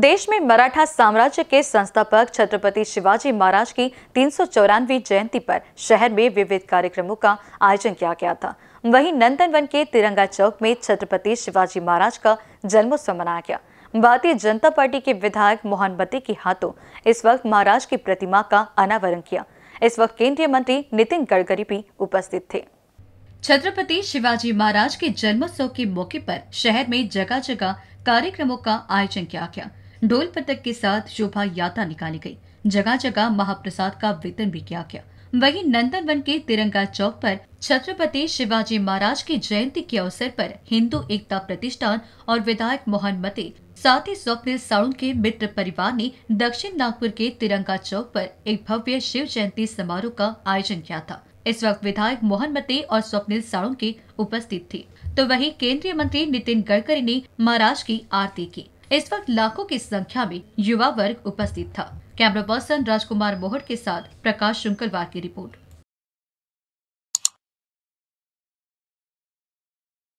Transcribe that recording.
देश में मराठा साम्राज्य के संस्थापक छत्रपति शिवाजी महाराज की तीन जयंती पर शहर में विविध कार्यक्रमों का आयोजन किया गया था वहीं नंदनवन के तिरंगा चौक में छत्रपति शिवाजी महाराज का जन्मोत्सव मनाया गया भारतीय जनता पार्टी के विधायक मोहन बत्ती के हाथों इस वक्त महाराज की प्रतिमा का अनावरण किया इस वक्त केंद्रीय मंत्री नितिन गडकरी भी उपस्थित थे छत्रपति शिवाजी महाराज के जन्मोत्सव के मौके पर शहर में जगह जगह कार्यक्रमों का आयोजन किया गया ढोल पतक के साथ शोभा यात्रा निकाली गई जगह जगह महाप्रसाद का वितरण भी किया गया वहीं नंदनवन के तिरंगा चौक पर छत्रपति शिवाजी महाराज की जयंती के अवसर पर हिंदू एकता प्रतिष्ठान और विधायक मोहन मते साथ ही स्वप्निल साड़ू के मित्र परिवार ने दक्षिण नागपुर के तिरंगा चौक पर एक भव्य शिव जयंती समारोह का आयोजन किया था इस वक्त विधायक मोहन मते और स्वप्निल साड़ू के उपस्थित थे तो वही केंद्रीय मंत्री नितिन गडकरी ने महाराज की आरती की इस वक्त लाखों की संख्या में युवा वर्ग उपस्थित था कैमरा पर्सन राजकुमार मोहट के साथ प्रकाश शुंकलवार की रिपोर्ट